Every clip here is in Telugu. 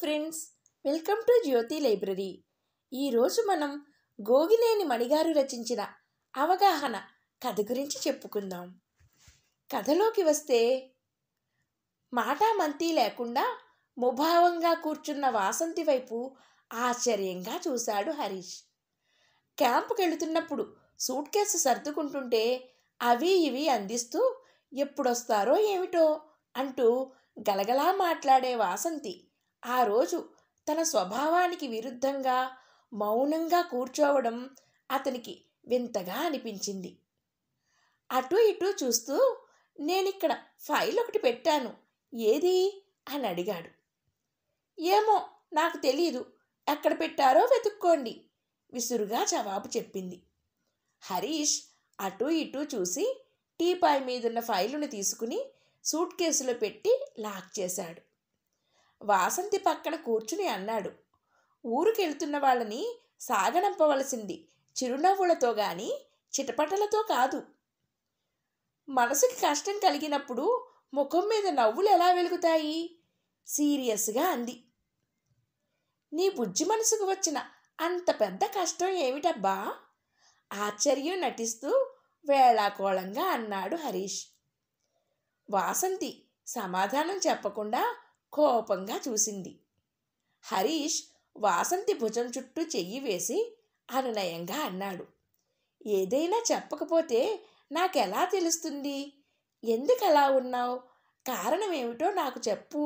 friends welcome to Jyothi library ఈరోజు మనం గోగినేని మణిగారు రచించిన అవగాహన కథ గురించి చెప్పుకుందాం కథలోకి వస్తే మాటామంతి లేకుండా ముభావంగా కూర్చున్న వాసంతి వైపు ఆశ్చర్యంగా చూశాడు హరీష్ క్యాంప్కి వెళుతున్నప్పుడు సూట్ కేసు సర్దుకుంటుంటే అవి ఇవి అందిస్తూ ఎప్పుడొస్తారో ఏమిటో అంటూ గలగలా మాట్లాడే వాసంతి ఆ రోజు తన స్వభావానికి విరుద్ధంగా మౌనంగా కూర్చోవడం అతనికి వింతగా అనిపించింది అటు ఇటు చూస్తూ నేనిక్కడ ఫైల్ ఒకటి పెట్టాను ఏది అని అడిగాడు ఏమో నాకు తెలియదు ఎక్కడ పెట్టారో వెతుక్కోండి విసురుగా జవాబు చెప్పింది హరీష్ అటు ఇటు చూసి టీపాయ్ మీదున్న ఫైలును తీసుకుని సూట్ కేసులో పెట్టి లాక్ చేశాడు వాసంతి పక్కన కూర్చుని అన్నాడు ఊరికెళ్తున్న వాళ్ళని సాగనంపవలసింది చిరునవ్వులతో గాని చిటపటలతో కాదు మనసుకి కష్టం కలిగినప్పుడు ముఖం మీద నవ్వులు ఎలా వెలుగుతాయి సీరియస్గా అంది నీ బుజ్జి మనసుకు వచ్చిన అంత పెద్ద కష్టం ఏమిటబ్బా ఆశ్చర్యం నటిస్తూ వేళాకోళంగా అన్నాడు హరీష్ వాసంతి సమాధానం చెప్పకుండా కోపంగా చూసింది హరీష్ వాసంతి భుజం చుట్టూ చెయ్యి వేసి అనునయంగా అన్నాడు ఏదైనా చెప్పకపోతే నాకెలా తెలుస్తుంది ఎందుకు అలా ఉన్నావు కారణం ఏమిటో నాకు చెప్పు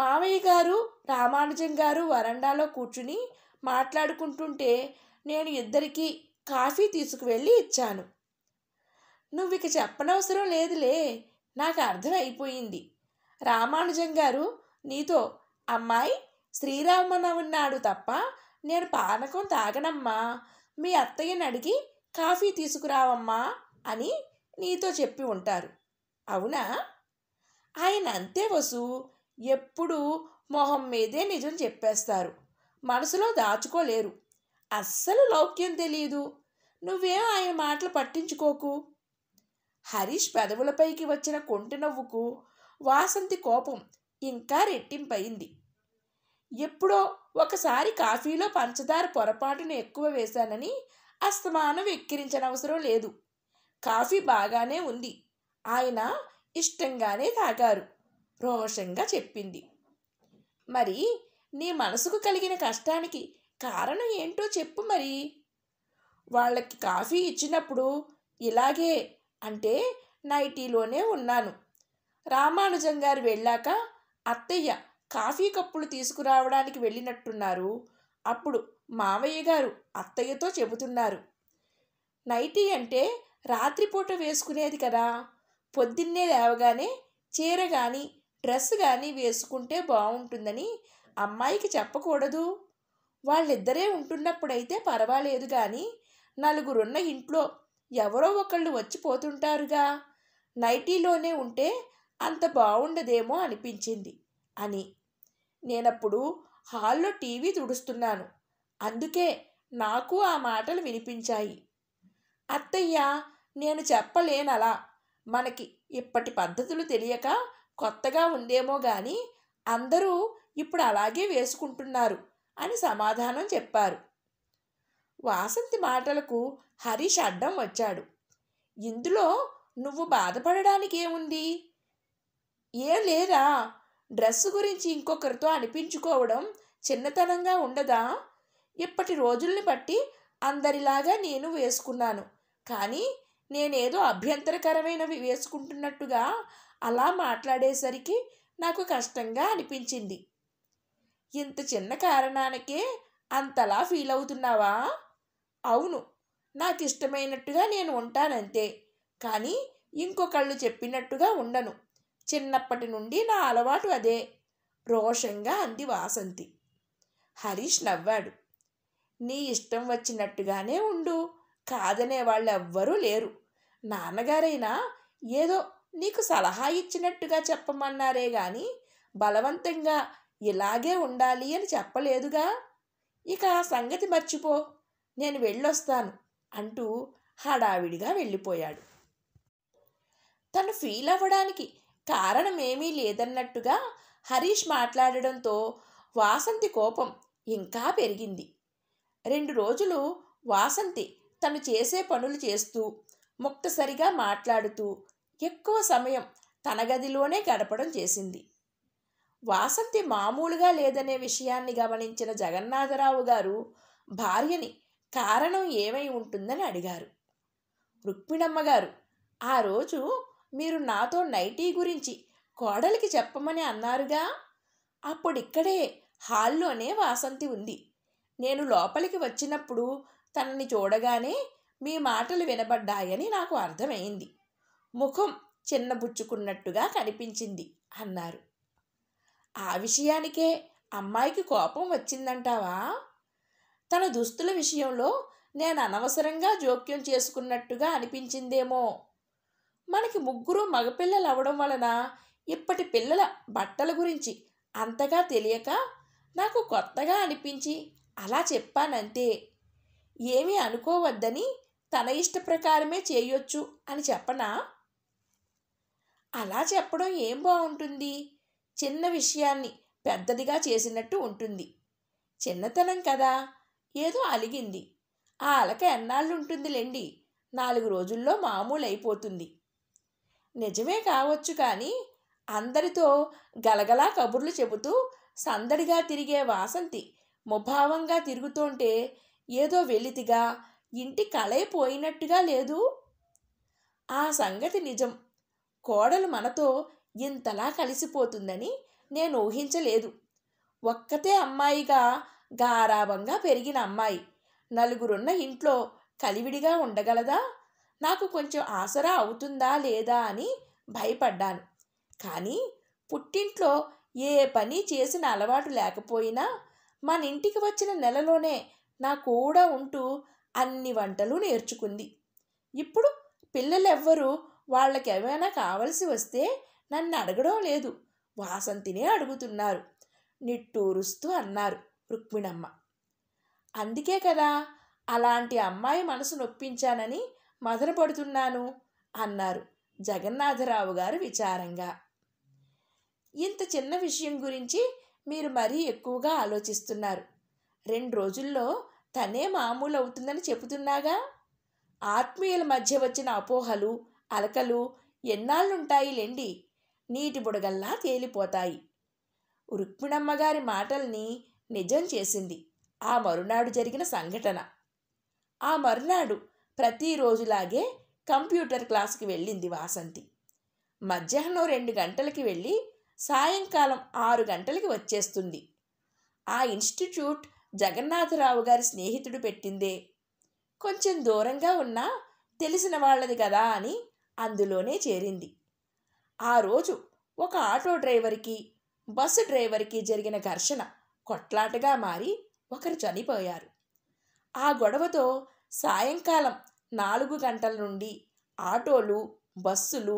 మావయ్య గారు రామానుజం గారు వరండాలో కూర్చుని మాట్లాడుకుంటుంటే నేను ఇద్దరికీ కాఫీ తీసుకువెళ్ళి ఇచ్చాను నువ్వు ఇక చెప్పనవసరం లేదులే నాకు అర్థమైపోయింది రామానుజం గారు నీతో అమ్మాయి శ్రీరామనవమి తప్ప నేను పానకం తాగనమ్మా మీ అత్తయ్యని అడిగి కాఫీ తీసుకురావమ్మా అని నీతో చెప్పి ఉంటారు అవునా ఆయన అంతే వసు ఎప్పుడూ మొహం మీదే నిజం చెప్పేస్తారు మనసులో దాచుకోలేరు అస్సలు లౌక్యం తెలియదు నువ్వేం ఆయన మాటలు పట్టించుకోకు హరీష్ పెదవులపైకి వచ్చిన కొంటి నవ్వుకు వాసంతి కోపం ఇంకా రెట్టింపయింది ఎప్పుడో ఒకసారి కాఫీలో పంచదార పొరపాటును ఎక్కువ వేశానని అస్తమానం వెక్కిరించనవసరం లేదు కాఫీ బాగానే ఉంది ఆయన ఇష్టంగానే తాగారు రోషంగా చెప్పింది మరి నీ మనసుకు కలిగిన కష్టానికి కారణం ఏంటో చెప్పు మరి వాళ్ళకి కాఫీ ఇచ్చినప్పుడు ఇలాగే అంటే నైటీలోనే ఉన్నాను రామానుజం గారు వెళ్ళాక అత్తయ్య కాఫీ కప్పులు తీసుకురావడానికి వెళ్ళినట్టున్నారు అప్పుడు మావయ్య గారు అత్తయ్యతో చెబుతున్నారు నైటీ అంటే రాత్రిపూట వేసుకునేది కదా పొద్దున్నే లేవగానే చీర కానీ డ్రెస్ కానీ వేసుకుంటే బాగుంటుందని అమ్మాయికి చెప్పకూడదు వాళ్ళిద్దరే ఉంటున్నప్పుడైతే పర్వాలేదు కానీ నలుగురున్న ఇంట్లో ఎవరో ఒకళ్ళు వచ్చిపోతుంటారుగా నైటీలోనే ఉంటే అంత బాగుండదేమో అనిపించింది అని నేనప్పుడు హాల్లో టీవీ తుడుస్తున్నాను అందుకే నాకు ఆ మాటలు వినిపించాయి అత్తయ్య నేను చెప్పలేనలా మనకి ఇప్పటి పద్ధతులు తెలియక కొత్తగా ఉందేమో కానీ అందరూ ఇప్పుడు అలాగే వేసుకుంటున్నారు అని సమాధానం చెప్పారు వాసంతి మాటలకు హరీష్ అడ్డం వచ్చాడు ఇందులో నువ్వు బాధపడడానికి ఏముంది ఏం లేదా డ్రెస్సు గురించి ఇంకొకరితో అనిపించుకోవడం చిన్నతనంగా ఉండదా ఇప్పటి రోజుల్ని బట్టి అందరిలాగా నేను వేసుకున్నాను కానీ నేనేదో అభ్యంతరకరమైనవి వేసుకుంటున్నట్టుగా అలా మాట్లాడేసరికి నాకు కష్టంగా అనిపించింది ఇంత చిన్న కారణానికే అంతలా ఫీల్ అవుతున్నావా అవును నాకు ఇష్టమైనట్టుగా నేను ఉంటానంతే కానీ ఇంకొకళ్ళు చెప్పినట్టుగా ఉండను చిన్నప్పటి నుండి నా అలవాటు అదే రోషంగా అంది వాసంతి హరీష్ నవ్వాడు నీ ఇష్టం వచ్చినట్టుగానే ఉండు కాదనే వాళ్ళెవ్వరూ లేరు నాన్నగారైనా ఏదో నీకు సలహా ఇచ్చినట్టుగా చెప్పమన్నారే గాని బలవంతంగా ఇలాగే ఉండాలి అని చెప్పలేదుగా ఇక ఆ సంగతి మర్చిపో నేను వెళ్ళొస్తాను అంటూ హడావిడిగా వెళ్ళిపోయాడు తను ఫీల్ అవ్వడానికి కారణమేమీ లేదన్నట్టుగా హరీష్ మాట్లాడడంతో వాసంతి కోపం ఇంకా పెరిగింది రెండు రోజులు వాసంతి తను చేసే పనులు చేస్తూ ముక్తసరిగా మాట్లాడుతూ ఎక్కువ సమయం తన గదిలోనే గడపడం చేసింది వాసంతి మామూలుగా లేదనే విషయాన్ని గమనించిన జగన్నాథరావు గారు భార్యని కారణం ఏమై ఉంటుందని అడిగారు రుక్మిణమ్మ గారు ఆ రోజు మీరు నాతో నైటీ గురించి కోడలికి చెప్పమని అన్నారుగా అప్పుడిక్కడే హాల్లోనే వాసంతి ఉంది నేను లోపలికి వచ్చినప్పుడు తనని చూడగానే మీ మాటలు వినబడ్డాయని నాకు అర్థమైంది ముఖం చిన్నబుచ్చుకున్నట్టుగా కనిపించింది అన్నారు ఆ విషయానికే అమ్మాయికి కోపం వచ్చిందంటావా తన దుస్తుల విషయంలో నేను అనవసరంగా జోక్యం చేసుకున్నట్టుగా అనిపించిందేమో మనకి ముగ్గురు మగపిల్లలు అవ్వడం వలన ఇప్పటి పిల్లల బట్టల గురించి అంతగా తెలియక నాకు కొత్తగా అనిపించి అలా చెప్పానంతే ఏమీ అనుకోవద్దని తన ఇష్ట ప్రకారమే చేయొచ్చు అని చెప్పనా అలా చెప్పడం ఏం బాగుంటుంది చిన్న విషయాన్ని పెద్దదిగా చేసినట్టు ఉంటుంది చిన్నతనం కదా ఏదో అలిగింది ఆ అలక ఎన్నాళ్ళు ఉంటుందిలేండి నాలుగు రోజుల్లో మామూలు అయిపోతుంది నిజమే కావచ్చు కానీ అందరితో గలగలా కబుర్లు చెబుతూ సందడిగా తిరిగే వాసంతి ముభావంగా తిరుగుతుంటే ఏదో వెలితిగా ఇంటి కళైపోయినట్టుగా లేదు ఆ సంగతి నిజం కోడలు మనతో ఇంతలా కలిసిపోతుందని నేను ఊహించలేదు ఒక్కతే అమ్మాయిగా గారాభంగా పెరిగిన అమ్మాయి నలుగురున్న ఇంట్లో కలివిడిగా ఉండగలదా నాకు కొంచెం ఆసరా అవుతుందా లేదా అని భయపడ్డాను కానీ పుట్టింట్లో ఏ పని చేసిన అలవాటు లేకపోయినా మన ఇంటికి వచ్చిన నెలలోనే నా కూడా ఉంటూ అన్ని వంటలు నేర్చుకుంది ఇప్పుడు పిల్లలెవ్వరూ వాళ్ళకి ఏమైనా కావలసి వస్తే నన్ను అడగడం లేదు వాసంతినే అడుగుతున్నారు నిట్టూరుస్తూ అన్నారు రుక్మిణమ్మ అందుకే కదా అలాంటి అమ్మాయి మనసు నొప్పించానని మొదలుపడుతున్నాను అన్నారు జగన్నాథరావు గారు విచారంగా ఇంత చిన్న విషయం గురించి మీరు మరీ ఎక్కువగా ఆలోచిస్తున్నారు రెండు రోజుల్లో తనే మామూలు అవుతుందని చెబుతున్నాగా ఆత్మీయుల మధ్య వచ్చిన అపోహలు అలకలు ఎన్నాళ్ళుంటాయి లెండి నీటి బుడగల్లా తేలిపోతాయి రుక్మిణమ్మ గారి మాటల్ని నిజం చేసింది ఆ మరునాడు జరిగిన సంఘటన ఆ మరునాడు ప్రతిరోజులాగే కంప్యూటర్ క్లాస్కి వెళ్ళింది వాసంతి మధ్యాహ్నం రెండు గంటలకి వెళ్ళి సాయంకాలం ఆరు గంటలకి వచ్చేస్తుంది ఆ ఇన్స్టిట్యూట్ జగన్నాథరావు గారి స్నేహితుడు పెట్టిందే కొంచెం దూరంగా ఉన్నా తెలిసిన వాళ్ళది కదా అని అందులోనే చేరింది ఆ రోజు ఒక ఆటో డ్రైవర్కి బస్సు డ్రైవర్కి జరిగిన ఘర్షణ కొట్లాటగా మారి ఒకరు చనిపోయారు ఆ గొడవతో సాయంకాలం నాలుగు గంటల నుండి ఆటోలు బస్సులు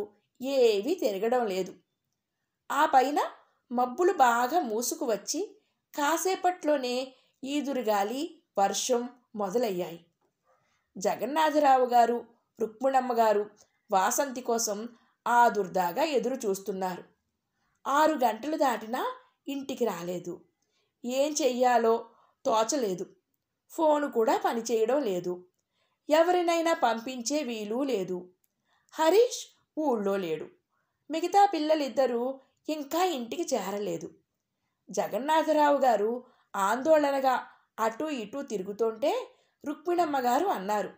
ఏవీ తిరగడం లేదు ఆ పైన మబ్బులు బాగా మూసుకు వచ్చి కాసేపట్లోనే ఈదురుగాలి వర్షం మొదలయ్యాయి జగన్నాథరావు గారు రుక్మిణమ్మ గారు వాసంతి కోసం ఆదుర్దాగా ఎదురు చూస్తున్నారు ఆరు గంటలు దాటినా ఇంటికి రాలేదు ఏం చెయ్యాలో తోచలేదు ఫోను కూడా పనిచేయడం లేదు ఎవరినైనా పంపించే వీలు లేదు హరీష్ ఊళ్ళో లేడు మిగతా పిల్లలిద్దరూ ఇంకా ఇంటికి చేరలేదు జగన్నాథరావు గారు ఆందోళనగా అటు ఇటు తిరుగుతుంటే రుక్మిణమ్మ గారు అన్నారు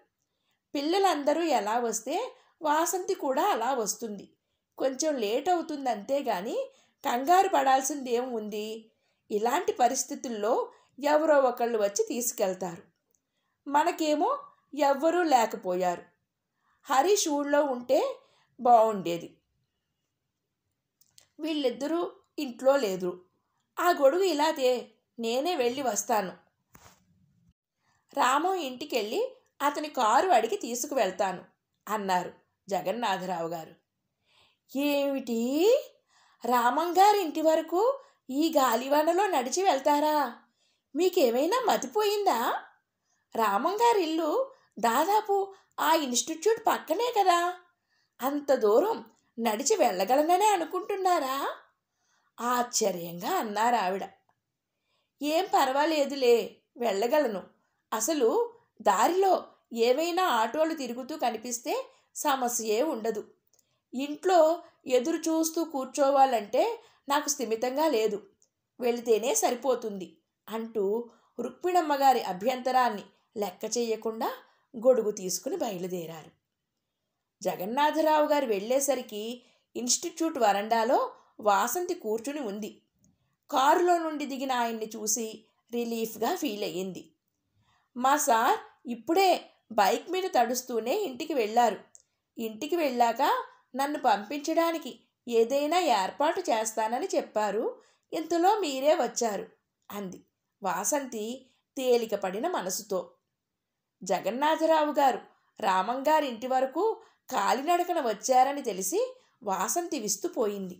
పిల్లలందరూ ఎలా వస్తే వాసంతి కూడా అలా వస్తుంది కొంచెం లేట్ అవుతుంది అంతేగాని కంగారు పడాల్సిందేం ఉంది ఇలాంటి పరిస్థితుల్లో ఎవరో ఒకళ్ళు వచ్చి తీసుకెళ్తారు మనకేమో ఎవ్వరూ లేకపోయారు హరీష్ ఊళ్ళో ఉంటే బాగుండేది వీళ్ళిద్దరూ ఇంట్లో లేదు ఆ గొడుగు ఇలాదే నేనే వెళ్ళి వస్తాను రాము ఇంటికెళ్ళి అతని కారు అడిగి తీసుకువెళ్తాను అన్నారు జగన్నాథరావు గారు ఏమిటి రామంగారి ఇంటి వరకు ఈ గాలివానలో నడిచి వెళ్తారా మీకేమైనా మతిపోయిందా రామంగారి ఇల్లు దాదాపు ఆ ఇన్స్టిట్యూట్ పక్కనే కదా అంత దూరం నడిచి వెళ్ళగలననే అనుకుంటున్నారా ఆశ్చర్యంగా అన్నారు ఆవిడ ఏం పర్వాలేదులే వెళ్ళగలను అసలు దారిలో ఏవైనా ఆటోలు తిరుగుతూ కనిపిస్తే సమస్యే ఉండదు ఇంట్లో ఎదురు చూస్తూ కూర్చోవాలంటే నాకు స్థిమితంగా లేదు వెళితేనే సరిపోతుంది అంటూ రుక్మిణమ్మగారి అభ్యంతరాన్ని లెక్క చేయకుండా గొడుగు తీసుకుని బయలుదేరారు జగన్నాథరావు గారు వెళ్ళేసరికి ఇన్స్టిట్యూట్ వరండాలో వాసంతి కూర్చుని ఉంది కారులో నుండి దిగిన ఆయన్ని చూసి రిలీఫ్గా ఫీల్ అయ్యింది మా సార్ ఇప్పుడే బైక్ మీద తడుస్తూనే ఇంటికి వెళ్ళారు ఇంటికి వెళ్ళాక నన్ను పంపించడానికి ఏదైనా ఏర్పాటు చేస్తానని చెప్పారు ఇంతలో మీరే వచ్చారు అంది వాసంతి తేలికపడిన మనసుతో జగన్నాథరావు గారు రామంగారింటి వరకు కాలినడకన వచ్చారని తెలిసి వాసంతి విస్తుపోయింది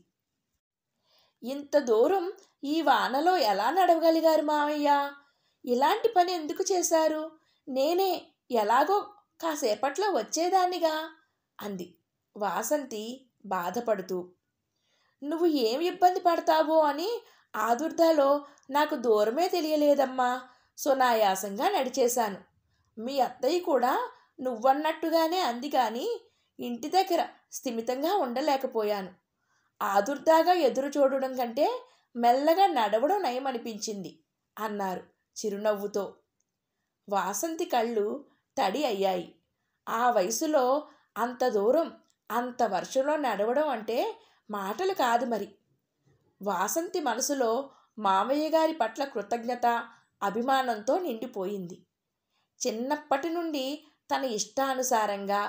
ఇంత దూరం ఈ వానలో ఎలా నడవగలిగారు మావయ్య ఇలాంటి పని ఎందుకు చేశారు నేనే ఎలాగో కాసేపట్లో వచ్చేదాన్నిగా అంది వాసంతి బాధపడుతూ నువ్వు ఏం ఇబ్బంది పడతావో అని ఆదుర్దాలో నాకు దూరమే తెలియలేదమ్మా సునాయాసంగా నడిచేశాను మీ అత్తయ్య కూడా నువ్వన్నట్టుగానే అంది కానీ ఇంటి దగ్గర స్థిమితంగా ఉండలేకపోయాను ఆదుర్దాగా ఎదురు చూడడం కంటే మెల్లగా నడవడం నయమనిపించింది అన్నారు చిరునవ్వుతో వాసంతి కళ్ళు తడి అయ్యాయి ఆ వయసులో అంత దూరం అంత వర్షంలో నడవడం అంటే మాటలు కాదు మరి వాసంతి మనసులో మామయ్య గారి పట్ల కృతజ్ఞత అభిమానంతో నిండిపోయింది చిన్నప్పటి నుండి తన ఇష్టానుసారంగా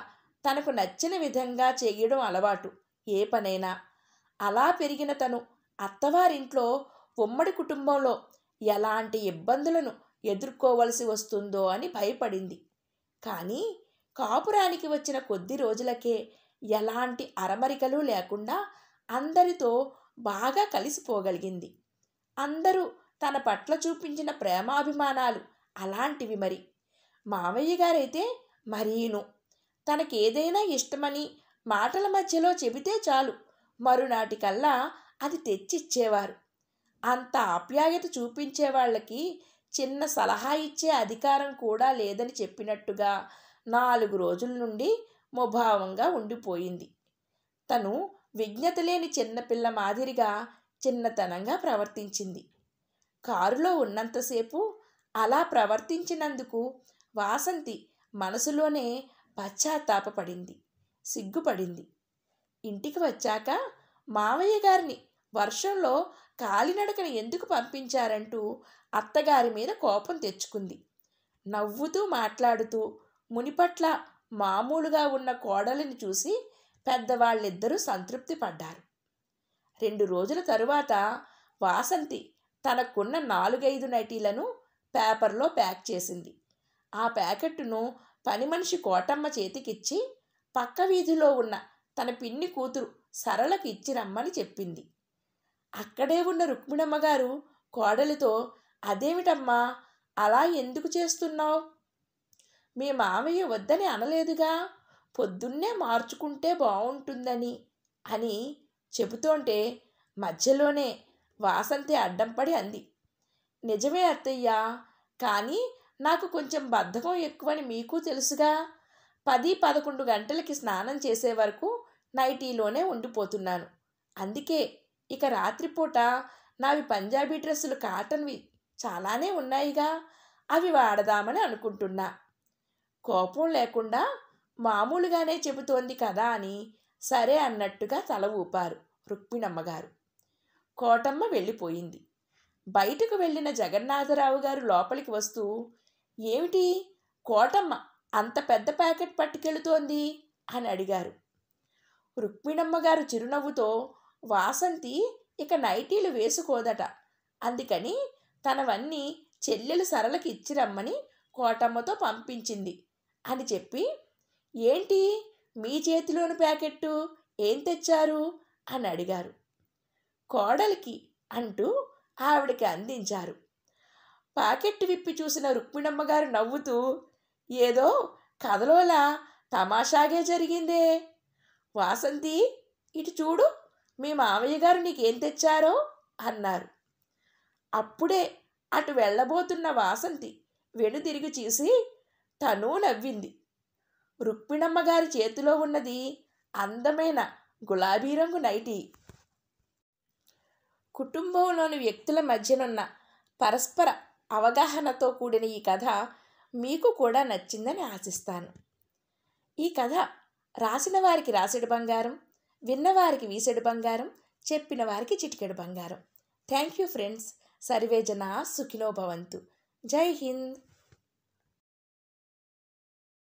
తనకు నచ్చిన విధంగా చేయడం అలవాటు ఏ పనైనా అలా పెరిగిన తను అత్తవారింట్లో ఉమ్మడి కుటుంబంలో ఎలాంటి ఇబ్బందులను ఎదుర్కోవలసి వస్తుందో అని భయపడింది కానీ కాపురానికి వచ్చిన కొద్ది రోజులకే ఎలాంటి అరమరికలు లేకుండా అందరితో బాగా కలిసిపోగలిగింది అందరూ తన పట్ల చూపించిన ప్రేమాభిమానాలు అలాంటివి మరి మామయ్య గారైతే మరీను తనకేదైనా ఇష్టమని మాటల మధ్యలో చెబితే చాలు మరునాటికల్లా అది తెచ్చిచ్చేవారు అంత ఆప్యాయత చూపించే వాళ్ళకి చిన్న సలహా ఇచ్చే అధికారం కూడా లేదని చెప్పినట్టుగా నాలుగు రోజుల నుండి ముభావంగా ఉండిపోయింది తను విజ్ఞత లేని చిన్నపిల్ల మాదిరిగా చిన్నతనంగా ప్రవర్తించింది కారులో ఉన్నంతసేపు అలా ప్రవర్తించినందుకు వాసంతి మనసులోనే పశ్చాత్తాపడింది సిగ్గుపడింది ఇంటికి వచ్చాక మావయ్య గారిని వర్షంలో కాలినడకను ఎందుకు పంపించారంటూ అత్తగారి మీద కోపం తెచ్చుకుంది నవ్వుతూ మాట్లాడుతూ మునిపట్ల మామూలుగా ఉన్న కోడలిని చూసి పెద్దవాళ్ళిద్దరూ సంతృప్తి పడ్డారు రెండు రోజుల తరువాత వాసంతి తనకున్న నాలుగైదు నైటీలను పేపర్లో ప్యాక్ చేసింది ఆ ప్యాకెట్ను పని మనిషి కోటమ్మ చేతికిచ్చి పక్క వీధిలో ఉన్న తన పిన్ని కూతురు సరళకి ఇచ్చి రమ్మని చెప్పింది అక్కడే ఉన్న రుక్మిణమ్మ గారు కోడలితో అదేమిటమ్మా అలా ఎందుకు చేస్తున్నావు మీ మామయ్య వద్దని అనలేదుగా పొద్దున్నే మార్చుకుంటే బాగుంటుందని అని చెబుతోంటే మధ్యలోనే వాసంతి అడ్డంపడి అంది నిజమే అత్తయ్యా కానీ నాకు కొంచెం బద్ధకం ఎక్కువని మీకు తెలుసుగా పది పదకొండు గంటలకి స్నానం చేసే వరకు నైటీలోనే ఉండిపోతున్నాను అందుకే ఇక రాత్రిపూట నావి పంజాబీ డ్రెస్సులు కాటన్వి చాలానే ఉన్నాయిగా అవి వాడదామని అనుకుంటున్నా కోపం లేకుండా మామూలుగానే చెబుతోంది కదా అని సరే అన్నట్టుగా తల ఊపారు రుక్మిణమ్మగారు కోటమ్మ వెళ్ళిపోయింది బయటకు వెళ్ళిన జగన్నాథరావు గారు లోపలికి వస్తూ ఏమిటి కోటమ్మ అంత పెద్ద ప్యాకెట్ పట్టుకెళుతోంది అని అడిగారు రుక్మిణమ్మ గారు చిరునవ్వుతో వాసంతి ఇక నైటీలు వేసుకోదట అందుకని తనవన్నీ చెల్లెలు సరళకి ఇచ్చిరమ్మని కోటమ్మతో పంపించింది అని చెప్పి ఏంటి మీ చేతిలోని ప్యాకెట్టు ఏం తెచ్చారు అని అడిగారు కోడలికి అంటూ ఆవిడకి అందించారు ప్యాకెట్ విప్పి చూసిన రుక్మిణమ్మ గారు నవ్వుతూ ఏదో కథలోలా తమాషాగే జరిగిందే వాసంతి ఇటు చూడు మీ మామయ్య గారు నీకేం తెచ్చారో అన్నారు అప్పుడే అటు వెళ్ళబోతున్న వాసంతి వెనుదిరిగి చూసి తను నవ్వింది రుక్మిణమ్మ గారి చేతిలో ఉన్నది అందమైన గులాబీ రంగు నైటీ కుటుంబంలోని వ్యక్తుల మధ్యనున్న పరస్పర అవగాహనతో కూడిన ఈ కథ మీకు కూడా నచ్చిందని ఆశిస్తాను ఈ కథ రాసిన వారికి రాసెడు బంగారం విన్నవారికి వీసెడు బంగారం చెప్పిన వారికి చిటికెడు బంగారం థ్యాంక్ యూ ఫ్రెండ్స్ సర్వేజన సుఖినోభవంతు భవంతు జై హింద్